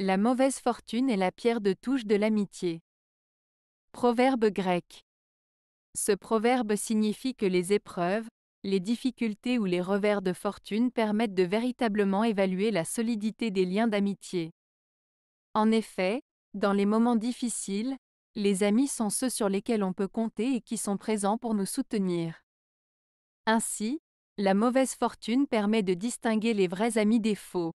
La mauvaise fortune est la pierre de touche de l'amitié. Proverbe grec. Ce proverbe signifie que les épreuves, les difficultés ou les revers de fortune permettent de véritablement évaluer la solidité des liens d'amitié. En effet, dans les moments difficiles, les amis sont ceux sur lesquels on peut compter et qui sont présents pour nous soutenir. Ainsi, la mauvaise fortune permet de distinguer les vrais amis des faux.